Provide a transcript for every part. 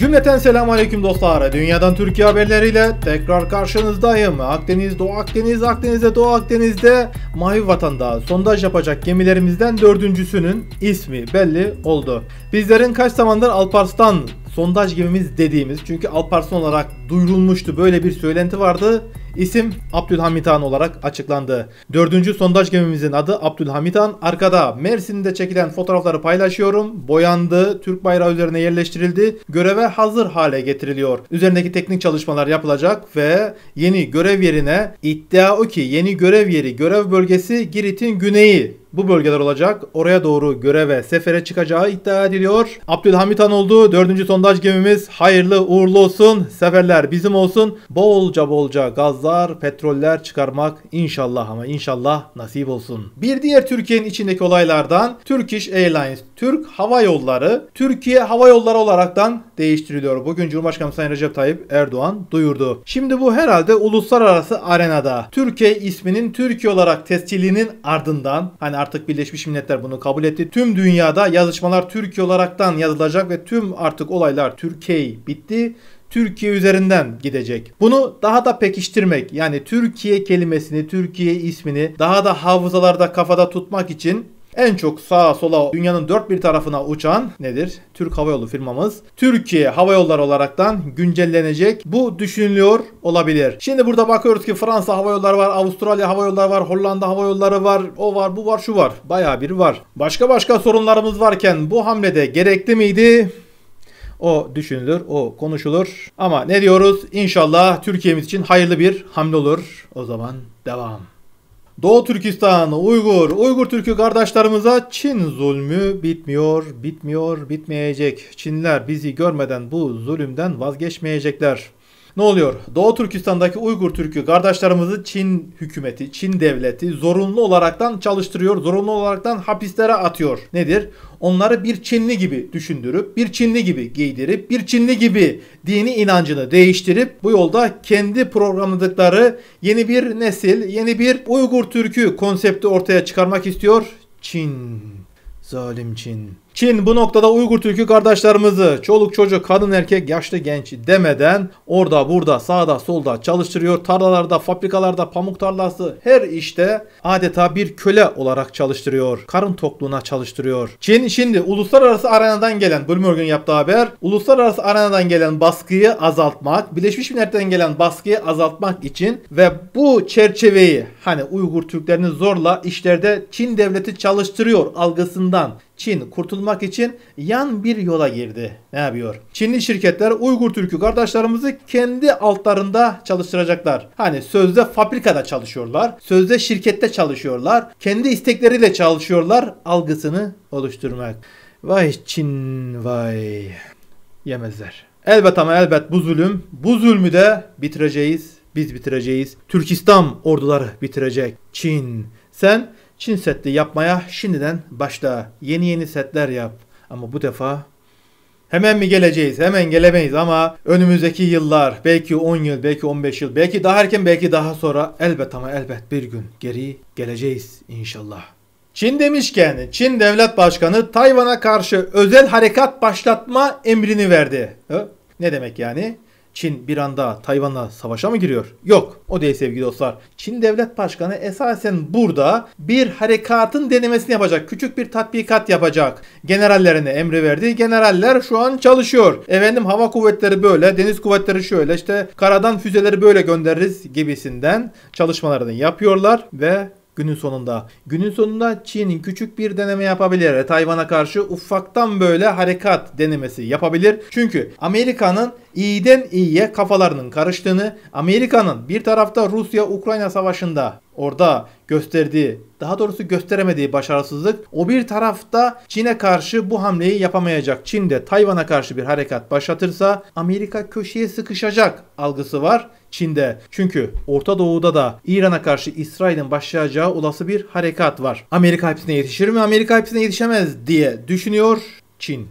Cümleten selamun aleyküm dostlar. Dünyadan Türkiye haberleriyle tekrar karşınızdayım. Akdeniz, Doğu Akdeniz, Akdeniz'de Doğu Akdeniz'de Mavi Vatan'da sondaj yapacak gemilerimizden dördüncüsünün ismi belli oldu. Bizlerin kaç zamandır Alparslan sondaj gemimiz dediğimiz çünkü Alparslan olarak duyurulmuştu böyle bir söylenti vardı. İsim Abdülhamit Han olarak açıklandı. Dördüncü sondaj gemimizin adı Abdülhamit Han. Arkada Mersin'de çekilen fotoğrafları paylaşıyorum. Boyandı, Türk bayrağı üzerine yerleştirildi. Göreve hazır hale getiriliyor. Üzerindeki teknik çalışmalar yapılacak ve yeni görev yerine iddia o ki yeni görev yeri görev bölgesi Girit'in güneyi bu bölgeler olacak. Oraya doğru göreve, sefere çıkacağı iddia ediliyor. Abdülhamit Han oldu. Dördüncü sondaj gemimiz hayırlı uğurlu olsun. Seferler bizim olsun. Bolca bolca gaz gazlar, petroller çıkarmak inşallah ama inşallah nasip olsun. Bir diğer Türkiye'nin içindeki olaylardan Turkish Airlines, Türk Hava Yolları, Türkiye Hava Yolları olaraktan değiştiriliyor. Bugün Cumhurbaşkanı Sayın Recep Tayyip Erdoğan duyurdu. Şimdi bu herhalde uluslararası arenada Türkiye isminin Türkiye olarak tescilinin ardından hani artık Birleşmiş Milletler bunu kabul etti. Tüm dünyada yazışmalar Türkiye olaraktan yazılacak ve tüm artık olaylar Türkiye bitti. Türkiye üzerinden gidecek. Bunu daha da pekiştirmek yani Türkiye kelimesini, Türkiye ismini daha da hafızalarda kafada tutmak için en çok sağa sola dünyanın dört bir tarafına uçan nedir? Türk Hava Yolu firmamız. Türkiye Hava Yolları olaraktan güncellenecek. Bu düşünülüyor olabilir. Şimdi burada bakıyoruz ki Fransa Hava Yolları var, Avustralya Hava Yolları var, Hollanda Hava Yolları var, o var, bu var, şu var. Bayağı bir var. Başka başka sorunlarımız varken bu hamlede gerekli miydi? O düşünülür, o konuşulur. Ama ne diyoruz? İnşallah Türkiye'miz için hayırlı bir hamle olur. O zaman devam. Doğu Türkistan, Uygur, Uygur Türk'ü kardeşlerimize Çin zulmü bitmiyor, bitmiyor, bitmeyecek. Çinler bizi görmeden bu zulümden vazgeçmeyecekler. Ne oluyor? Doğu Türkistan'daki Uygur Türk'ü kardeşlerimizi Çin hükümeti, Çin devleti zorunlu olaraktan çalıştırıyor, zorunlu olaraktan hapislere atıyor. Nedir? onları bir Çinli gibi düşündürüp, bir Çinli gibi giydirip, bir Çinli gibi dini inancını değiştirip bu yolda kendi programladıkları yeni bir nesil, yeni bir Uygur Türkü konsepti ortaya çıkarmak istiyor Çin. Zalim Çin. Çin bu noktada Uygur Türk'ü kardeşlerimizi çoluk çocuk kadın erkek yaşlı genç demeden orada burada sağda solda çalıştırıyor. Tarlalarda fabrikalarda pamuk tarlası her işte adeta bir köle olarak çalıştırıyor. Karın tokluğuna çalıştırıyor. Çin şimdi uluslararası arenadan gelen Bloomberg'un yaptığı haber uluslararası arenadan gelen baskıyı azaltmak Birleşmiş Milletler'den gelen baskıyı azaltmak için ve bu çerçeveyi hani Uygur Türklerini zorla işlerde Çin devleti çalıştırıyor algısından Çin kurtulmak için yan bir yola girdi. Ne yapıyor? Çinli şirketler Uygur Türk'ü kardeşlerimizi kendi altlarında çalıştıracaklar. Hani sözde fabrikada çalışıyorlar, sözde şirkette çalışıyorlar, kendi istekleriyle çalışıyorlar algısını oluşturmak. Vay Çin vay. Yemezler. Elbet ama elbet bu zulüm, bu zulmü de bitireceğiz. Biz bitireceğiz. Türkistan orduları bitirecek. Çin sen Çin setli yapmaya şimdiden başla. Yeni yeni setler yap. Ama bu defa hemen mi geleceğiz? Hemen gelemeyiz ama önümüzdeki yıllar, belki 10 yıl, belki 15 yıl, belki daha erken, belki daha sonra elbet ama elbet bir gün geri geleceğiz inşallah. Çin demişken Çin Devlet Başkanı Tayvan'a karşı özel harekat başlatma emrini verdi. Ne demek yani? Çin bir anda Tayvan'la savaşa mı giriyor? Yok. O değil sevgili dostlar. Çin devlet başkanı esasen burada bir harekatın denemesini yapacak. Küçük bir tatbikat yapacak. Generallerine emri verdi. Generaller şu an çalışıyor. Efendim hava kuvvetleri böyle, deniz kuvvetleri şöyle, işte karadan füzeleri böyle göndeririz gibisinden çalışmalarını yapıyorlar ve günün sonunda. Günün sonunda Çin'in küçük bir deneme yapabilir. Tayvan'a karşı ufaktan böyle harekat denemesi yapabilir. Çünkü Amerika'nın iyiden iyiye kafalarının karıştığını, Amerika'nın bir tarafta Rusya-Ukrayna savaşında orada gösterdiği, daha doğrusu gösteremediği başarısızlık. O bir tarafta Çin'e karşı bu hamleyi yapamayacak. Çin de Tayvan'a karşı bir harekat başlatırsa Amerika köşeye sıkışacak algısı var. Çin'de. Çünkü Orta Doğu'da da İran'a karşı İsrail'in başlayacağı olası bir harekat var. Amerika hepsine yetişir mi? Amerika hepsine yetişemez diye düşünüyor Çin.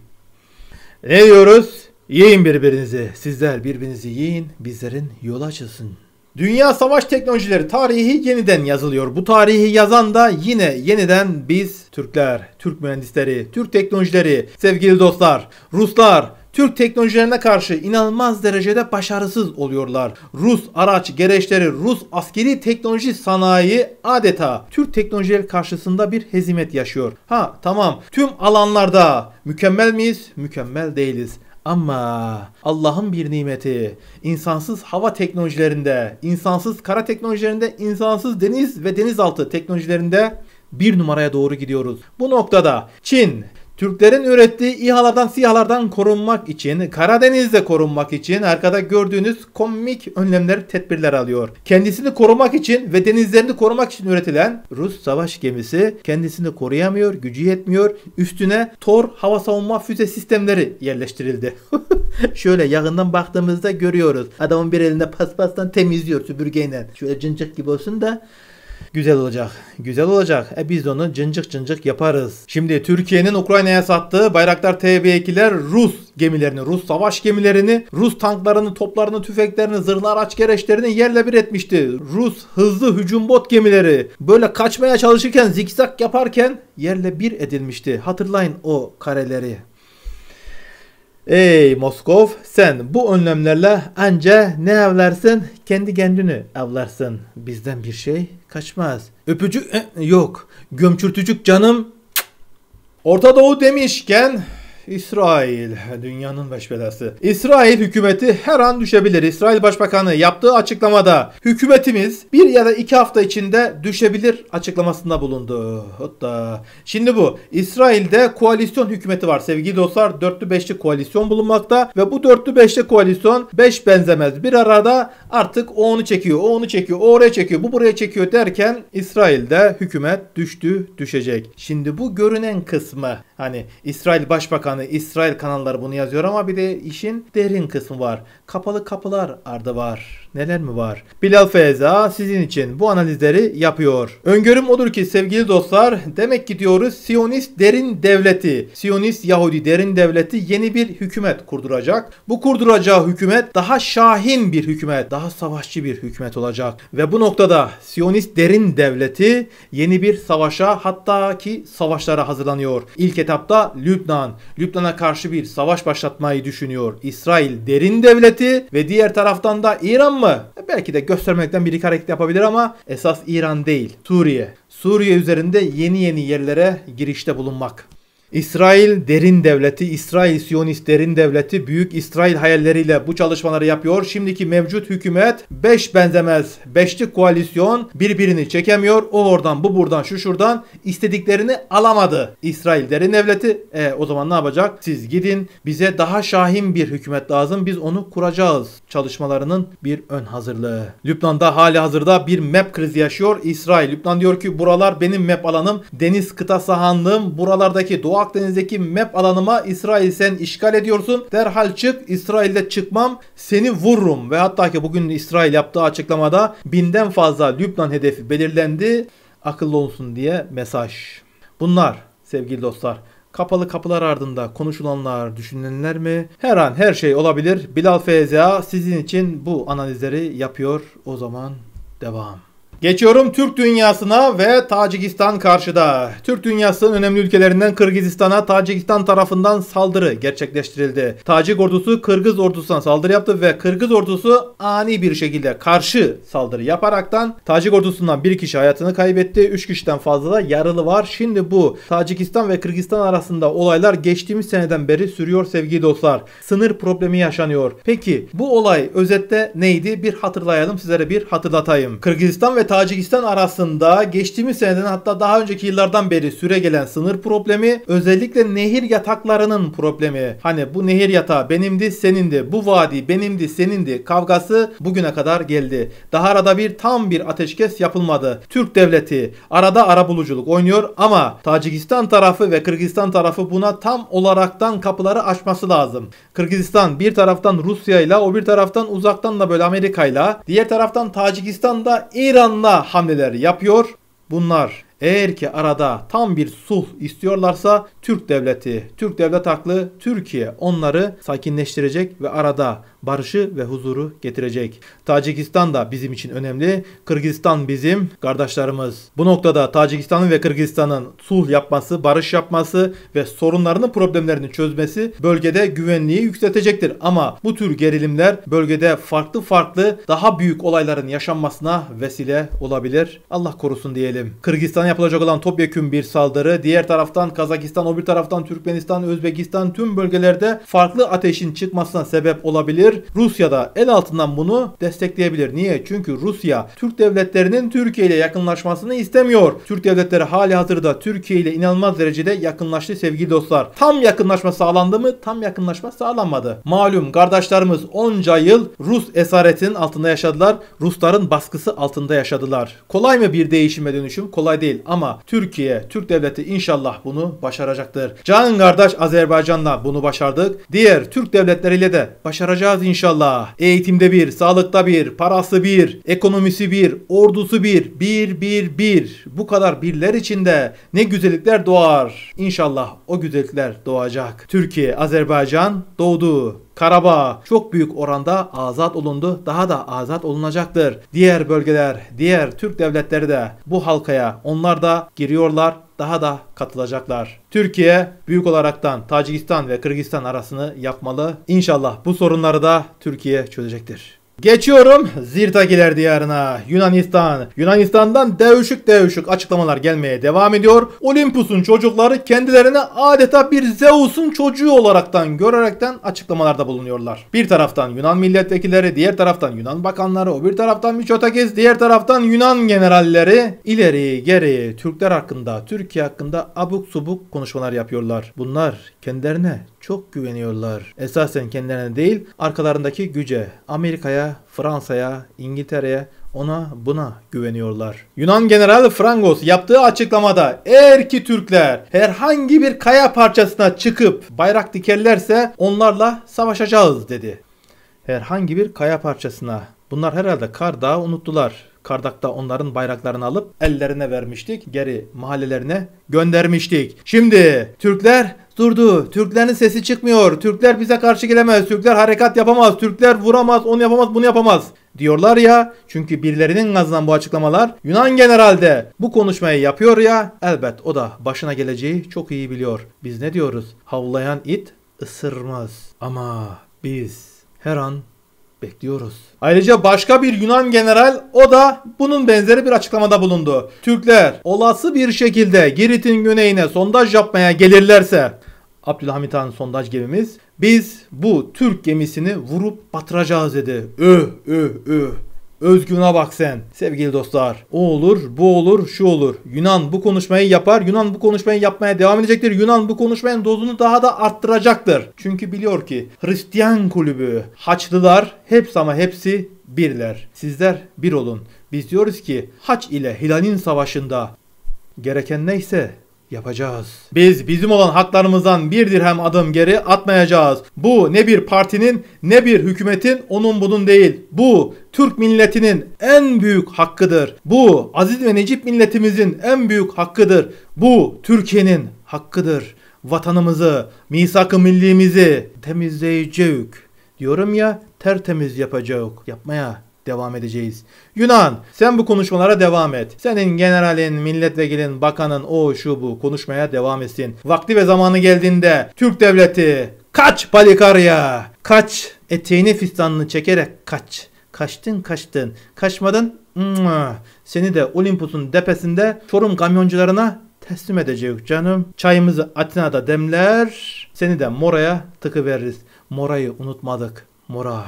Ne diyoruz? Yiyin birbirinizi. Sizler birbirinizi yiyin. Bizlerin yolu açılsın. Dünya savaş teknolojileri tarihi yeniden yazılıyor. Bu tarihi yazan da yine yeniden biz Türkler, Türk mühendisleri, Türk teknolojileri, sevgili dostlar, Ruslar, Türk teknolojilerine karşı inanılmaz derecede başarısız oluyorlar. Rus araç gereçleri, Rus askeri teknoloji sanayi adeta Türk teknolojileri karşısında bir hezimet yaşıyor. Ha tamam tüm alanlarda mükemmel miyiz? Mükemmel değiliz. Ama Allah'ın bir nimeti insansız hava teknolojilerinde, insansız kara teknolojilerinde, insansız deniz ve denizaltı teknolojilerinde bir numaraya doğru gidiyoruz. Bu noktada Çin Türklerin ürettiği İHA'lardan SİHA'lardan korunmak için, Karadeniz'de korunmak için arkada gördüğünüz komik önlemler, tedbirler alıyor. Kendisini korumak için ve denizlerini korumak için üretilen Rus savaş gemisi kendisini koruyamıyor, gücü yetmiyor. Üstüne Tor hava savunma füze sistemleri yerleştirildi. Şöyle yakından baktığımızda görüyoruz. Adamın bir elinde paspastan temizliyor süpürgeyle. Şöyle cıncık gibi olsun da Güzel olacak. Güzel olacak. E biz onu cıncık cıncık yaparız. Şimdi Türkiye'nin Ukrayna'ya sattığı Bayraktar TB2'ler Rus gemilerini, Rus savaş gemilerini, Rus tanklarını, toplarını, tüfeklerini, zırhlı araç gereçlerini yerle bir etmişti. Rus hızlı hücum bot gemileri böyle kaçmaya çalışırken zikzak yaparken yerle bir edilmişti. Hatırlayın o kareleri. Ey Moskov sen bu önlemlerle anca ne avlarsın? Kendi kendini avlarsın. Bizden bir şey kaçmaz. Öpücük e, yok. Gömçürtücük canım. Orta Doğu demişken İsrail dünyanın baş belası. İsrail hükümeti her an düşebilir. İsrail Başbakanı yaptığı açıklamada hükümetimiz bir ya da iki hafta içinde düşebilir açıklamasında bulundu. Hatta şimdi bu İsrail'de koalisyon hükümeti var sevgili dostlar. Dörtlü beşli koalisyon bulunmakta ve bu dörtlü beşli koalisyon beş benzemez bir arada artık o onu çekiyor, o onu çekiyor, o oraya çekiyor, bu buraya çekiyor derken İsrail'de hükümet düştü düşecek. Şimdi bu görünen kısmı Hani İsrail Başbakanı, İsrail kanalları bunu yazıyor ama bir de işin derin kısmı var. Kapalı kapılar ardı var. Neler mi var? Bilal Feyza sizin için bu analizleri yapıyor. Öngörüm odur ki sevgili dostlar demek ki diyoruz Siyonist derin devleti, Siyonist Yahudi derin devleti yeni bir hükümet kurduracak. Bu kurduracağı hükümet daha şahin bir hükümet, daha savaşçı bir hükümet olacak. Ve bu noktada Siyonist derin devleti yeni bir savaşa hatta ki savaşlara hazırlanıyor. İlk etapta Lübnan. Lübnan'a karşı bir savaş başlatmayı düşünüyor İsrail derin devleti ve diğer taraftan da İran mı? E, belki de göstermekten bir iki hareket yapabilir ama esas İran değil. Suriye. Suriye üzerinde yeni yeni yerlere girişte bulunmak. İsrail derin devleti, İsrail Siyonist derin devleti büyük İsrail hayalleriyle bu çalışmaları yapıyor. Şimdiki mevcut hükümet 5 benzemez, 5'li koalisyon birbirini çekemiyor. O oradan bu buradan şu şuradan istediklerini alamadı. İsrail derin devleti e, o zaman ne yapacak? Siz gidin bize daha şahin bir hükümet lazım biz onu kuracağız. Çalışmalarının bir ön hazırlığı. Lübnan'da hali hazırda bir map krizi yaşıyor İsrail. Lübnan diyor ki buralar benim map alanım, deniz kıta sahanlığım, buralardaki doğa Doğu Akdeniz'deki map alanıma İsrail sen işgal ediyorsun. Derhal çık. İsrail'de çıkmam. Seni vururum. Ve hatta ki bugün İsrail yaptığı açıklamada binden fazla Lübnan hedefi belirlendi. Akıllı olsun diye mesaj. Bunlar sevgili dostlar Kapalı kapılar ardında konuşulanlar, düşünülenler mi? Her an her şey olabilir. Bilal FZA sizin için bu analizleri yapıyor. O zaman devam. Geçiyorum Türk dünyasına ve Tacikistan karşıda. Türk dünyasının önemli ülkelerinden Kırgızistan'a Tacikistan tarafından saldırı gerçekleştirildi. Tacik ordusu Kırgız ordusuna saldırı yaptı ve Kırgız ordusu ani bir şekilde karşı saldırı yaparaktan Tacik ordusundan bir kişi hayatını kaybetti. üç kişiden fazla da yaralı var. Şimdi bu Tacikistan ve Kırgızistan arasında olaylar geçtiğimiz seneden beri sürüyor sevgili dostlar. Sınır problemi yaşanıyor. Peki bu olay özette neydi? Bir hatırlayalım sizlere bir hatırlatayım. Kırgızistan ve Tacikistan arasında geçtiğimiz seneden hatta daha önceki yıllardan beri süre gelen sınır problemi özellikle nehir yataklarının problemi. Hani bu nehir yatağı benimdi senindi, bu vadi benimdi senindi kavgası bugüne kadar geldi. Daha arada bir tam bir ateşkes yapılmadı. Türk devleti arada arabuluculuk oynuyor ama Tacikistan tarafı ve Kırgızistan tarafı buna tam olaraktan kapıları açması lazım. Kırgızistan bir taraftan Rusya ile o bir taraftan uzaktan da böyle Amerika ile diğer taraftan Tacikistan da İran planla hamleler yapıyor. Bunlar eğer ki arada tam bir sulh istiyorlarsa Türk devleti, Türk devlet haklı Türkiye onları sakinleştirecek ve arada barışı ve huzuru getirecek. Tacikistan da bizim için önemli. Kırgızistan bizim kardeşlerimiz. Bu noktada Tacikistan'ın ve Kırgızistan'ın sulh yapması, barış yapması ve sorunlarını, problemlerini çözmesi bölgede güvenliği yükseltecektir. Ama bu tür gerilimler bölgede farklı farklı daha büyük olayların yaşanmasına vesile olabilir. Allah korusun diyelim. Kırgızistan'a yapılacak olan topyekün bir saldırı. Diğer taraftan Kazakistan, o bir taraftan Türkmenistan, Özbekistan tüm bölgelerde farklı ateşin çıkmasına sebep olabilir yapabilir. Rusya da el altından bunu destekleyebilir. Niye? Çünkü Rusya Türk devletlerinin Türkiye ile yakınlaşmasını istemiyor. Türk devletleri hali hazırda Türkiye ile inanılmaz derecede yakınlaştı sevgili dostlar. Tam yakınlaşma sağlandı mı? Tam yakınlaşma sağlanmadı. Malum kardeşlerimiz onca yıl Rus esaretinin altında yaşadılar. Rusların baskısı altında yaşadılar. Kolay mı bir değişime dönüşüm? Kolay değil ama Türkiye, Türk devleti inşallah bunu başaracaktır. Can kardeş Azerbaycan'la bunu başardık. Diğer Türk devletleriyle de başaracağız yapacağız inşallah. Eğitimde bir, sağlıkta bir, parası bir, ekonomisi bir, ordusu bir, bir, bir, bir. Bu kadar birler içinde ne güzellikler doğar. İnşallah o güzellikler doğacak. Türkiye, Azerbaycan doğdu. Karabağ çok büyük oranda azat olundu. Daha da azat olunacaktır. Diğer bölgeler, diğer Türk devletleri de bu halkaya onlar da giriyorlar daha da katılacaklar. Türkiye büyük olaraktan Tacikistan ve Kırgızistan arasını yapmalı. İnşallah bu sorunları da Türkiye çözecektir. Geçiyorum Zirtakiler diyarına Yunanistan. Yunanistan'dan devşük devşük açıklamalar gelmeye devam ediyor. Olympus'un çocukları kendilerini adeta bir Zeus'un çocuğu olaraktan görerekten açıklamalarda bulunuyorlar. Bir taraftan Yunan milletvekilleri, diğer taraftan Yunan bakanları, o bir taraftan Miçotakis, diğer taraftan Yunan generalleri ileri geri Türkler hakkında, Türkiye hakkında abuk subuk konuşmalar yapıyorlar. Bunlar kendilerine çok güveniyorlar. Esasen kendilerine değil arkalarındaki güce, Amerika'ya, Fransa'ya, İngiltere'ye ona buna güveniyorlar. Yunan General Frangos yaptığı açıklamada eğer ki Türkler herhangi bir kaya parçasına çıkıp bayrak dikerlerse onlarla savaşacağız dedi. Herhangi bir kaya parçasına. Bunlar herhalde Kar Dağı unuttular. Kardak'ta onların bayraklarını alıp ellerine vermiştik. Geri mahallelerine göndermiştik. Şimdi Türkler durdu. Türklerin sesi çıkmıyor. Türkler bize karşı gelemez. Türkler harekat yapamaz. Türkler vuramaz. Onu yapamaz. Bunu yapamaz. Diyorlar ya. Çünkü birilerinin gazından bu açıklamalar. Yunan generalde bu konuşmayı yapıyor ya. Elbet o da başına geleceği çok iyi biliyor. Biz ne diyoruz? Havlayan it ısırmaz. Ama biz her an Bekliyoruz. Ayrıca başka bir Yunan general o da bunun benzeri bir açıklamada bulundu. Türkler olası bir şekilde Girit'in güneyine sondaj yapmaya gelirlerse Abdülhamit Han sondaj gemimiz biz bu Türk gemisini vurup batıracağız dedi. Öh öh öh. Özgün'e bak sen. Sevgili dostlar. O olur, bu olur, şu olur. Yunan bu konuşmayı yapar. Yunan bu konuşmayı yapmaya devam edecektir. Yunan bu konuşmanın dozunu daha da arttıracaktır. Çünkü biliyor ki Hristiyan kulübü, Haçlılar hepsi ama hepsi birler. Sizler bir olun. Biz diyoruz ki Haç ile Hilal'in savaşında gereken neyse yapacağız. Biz bizim olan haklarımızdan bir dirhem adım geri atmayacağız. Bu ne bir partinin ne bir hükümetin onun bunun değil. Bu Türk milletinin en büyük hakkıdır. Bu aziz ve necip milletimizin en büyük hakkıdır. Bu Türkiye'nin hakkıdır. Vatanımızı, misak-ı millimizi temizleyeceğiz. Diyorum ya tertemiz yapacak. Yapmaya devam edeceğiz. Yunan sen bu konuşmalara devam et. Senin generalin, milletvekilin, bakanın o şu bu konuşmaya devam etsin. Vakti ve zamanı geldiğinde Türk devleti kaç Balikarya kaç eteğini fistanını çekerek kaç. Kaçtın kaçtın. Kaçmadın. Seni de Olympus'un depesinde Çorum kamyoncularına teslim edecek canım. Çayımızı Atina'da demler. Seni de Mora'ya tıkı veririz. Mora'yı unutmadık. Mora.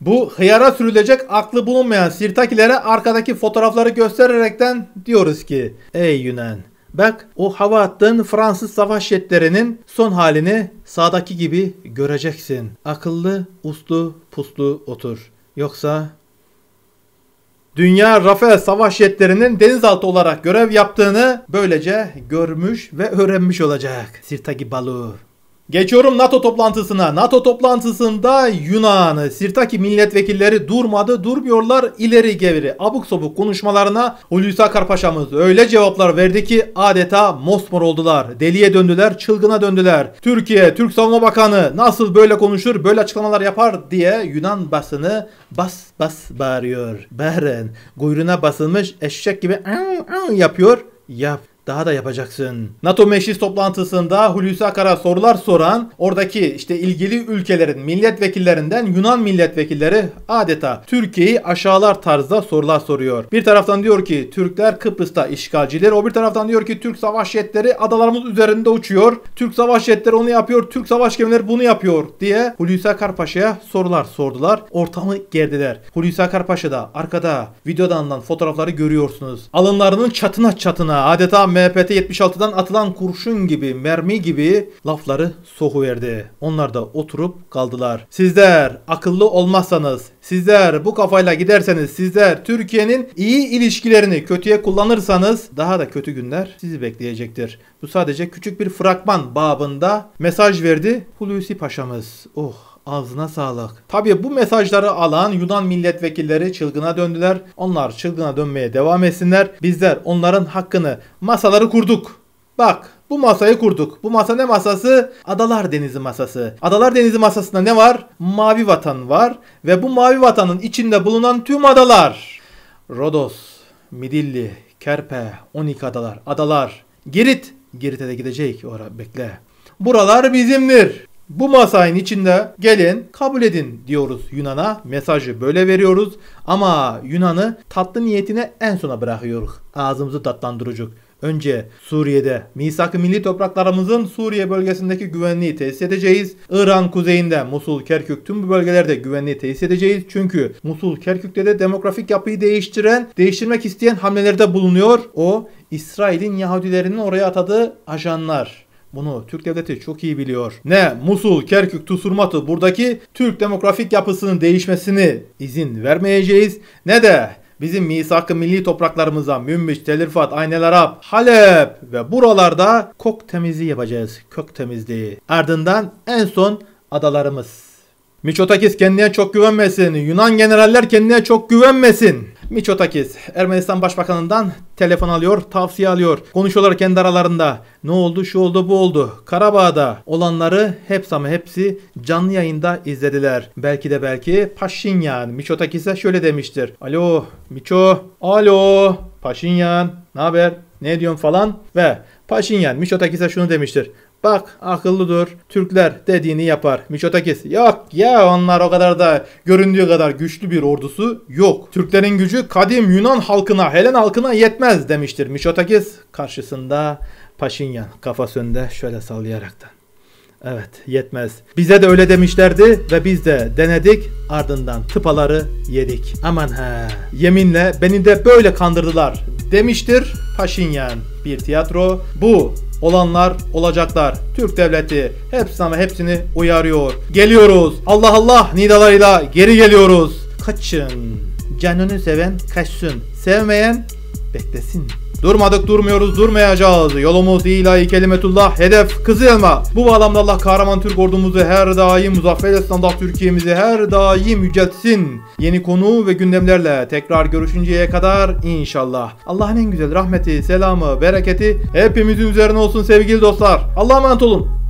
Bu hıyara sürülecek aklı bulunmayan sirtakilere arkadaki fotoğrafları göstererekten diyoruz ki Ey Yunan bak o hava attığın Fransız savaş jetlerinin son halini sağdaki gibi göreceksin. Akıllı, uslu, puslu otur. Yoksa Dünya Rafael savaş jetlerinin denizaltı olarak görev yaptığını böylece görmüş ve öğrenmiş olacak. Sirtaki Balu. Geçiyorum NATO toplantısına. NATO toplantısında Yunan, Sirtaki milletvekilleri durmadı, durmuyorlar ileri geri, Abuk sabuk konuşmalarına Hulusi Akar Paşa'mız öyle cevaplar verdi ki adeta mosmor oldular. Deliye döndüler, çılgına döndüler. Türkiye, Türk Savunma Bakanı nasıl böyle konuşur, böyle açıklamalar yapar diye Yunan basını bas bas bağırıyor. Bağırın. Kuyruğuna basılmış eşek gibi yapıyor. Yap daha da yapacaksın. NATO meclis toplantısında Hulusi Akar'a sorular soran oradaki işte ilgili ülkelerin milletvekillerinden Yunan milletvekilleri adeta Türkiye'yi aşağılar tarzda sorular soruyor. Bir taraftan diyor ki Türkler Kıbrıs'ta işgalciler. O bir taraftan diyor ki Türk savaş jetleri adalarımız üzerinde uçuyor. Türk savaş jetleri onu yapıyor. Türk savaş gemileri bunu yapıyor diye Hulusi Akar Paşa'ya sorular sordular. Ortamı gerdiler. Hulusi Akar Paşa da arkada videodan alınan fotoğrafları görüyorsunuz. Alınlarının çatına çatına adeta MHPT 76'dan atılan kurşun gibi, mermi gibi lafları sohu verdi. Onlar da oturup kaldılar. Sizler akıllı olmazsanız, sizler bu kafayla giderseniz, sizler Türkiye'nin iyi ilişkilerini kötüye kullanırsanız daha da kötü günler sizi bekleyecektir. Bu sadece küçük bir fragman babında mesaj verdi Hulusi Paşa'mız. Oh Ağzına sağlık. Tabi bu mesajları alan Yunan milletvekilleri çılgına döndüler. Onlar çılgına dönmeye devam etsinler. Bizler onların hakkını masaları kurduk. Bak bu masayı kurduk. Bu masa ne masası? Adalar Denizi masası. Adalar Denizi masasında ne var? Mavi vatan var ve bu mavi vatanın içinde bulunan tüm adalar. Rodos, Midilli, Kerpe, 12 adalar, adalar. Girit, Girit'e de gidecek. orada. bekle. Buralar bizimdir. Bu masayın içinde gelin kabul edin diyoruz Yunan'a. Mesajı böyle veriyoruz ama Yunan'ı tatlı niyetine en sona bırakıyoruz. Ağzımızı tatlandırıcık. Önce Suriye'de misak milli topraklarımızın Suriye bölgesindeki güvenliği tesis edeceğiz. İran kuzeyinde Musul, Kerkük tüm bu bölgelerde güvenliği tesis edeceğiz. Çünkü Musul, Kerkük'te de demografik yapıyı değiştiren, değiştirmek isteyen hamlelerde bulunuyor. O İsrail'in Yahudilerinin oraya atadığı ajanlar. Bunu Türk devleti çok iyi biliyor. Ne Musul, Kerkük, Tusurmatı buradaki Türk demografik yapısının değişmesini izin vermeyeceğiz ne de bizim misak-ı milli topraklarımıza Münbiç, Telirfat, Aynel Arap, Halep ve buralarda kok temizliği yapacağız. Kök temizliği. Ardından en son adalarımız. Miçotakis kendine çok güvenmesin. Yunan generaller kendine çok güvenmesin. Miçotakis Ermenistan Başbakanı'ndan telefon alıyor, tavsiye alıyor. Konuşuyorlar kendi aralarında. Ne oldu, şu oldu, bu oldu. Karabağ'da olanları hepsi ama hepsi canlı yayında izlediler. Belki de belki Paşinyan Miçotakis'e şöyle demiştir. Alo Miço, alo Paşinyan, ne haber? Ne diyorsun falan ve Paşinyan Miçotakis'e şunu demiştir. Bak akıllıdır. Türkler dediğini yapar. Miçotakis yok ya onlar o kadar da göründüğü kadar güçlü bir ordusu yok. Türklerin gücü kadim Yunan halkına, Helen halkına yetmez demiştir Miçotakis karşısında Paşinyan kafasında şöyle sallayaraktan. Evet yetmez. Bize de öyle demişlerdi ve biz de denedik ardından tıpaları yedik. Aman he, yeminle beni de böyle kandırdılar demiştir Paşinyan. Bir tiyatro bu olanlar olacaklar. Türk devleti hepsini ama hepsini uyarıyor. Geliyoruz Allah Allah nidalarıyla geri geliyoruz. Kaçın. Canını seven kaçsın. Sevmeyen beklesin. Durmadık durmuyoruz durmayacağız. Yolumuz ilahi kelimetullah hedef kızılma Bu bağlamda Allah kahraman Türk ordumuzu her daim muzaffer esnanda Türkiye'mizi her daim yüceltsin. Yeni konu ve gündemlerle tekrar görüşünceye kadar inşallah. Allah'ın en güzel rahmeti, selamı, bereketi hepimizin üzerine olsun sevgili dostlar. Allah'a emanet olun.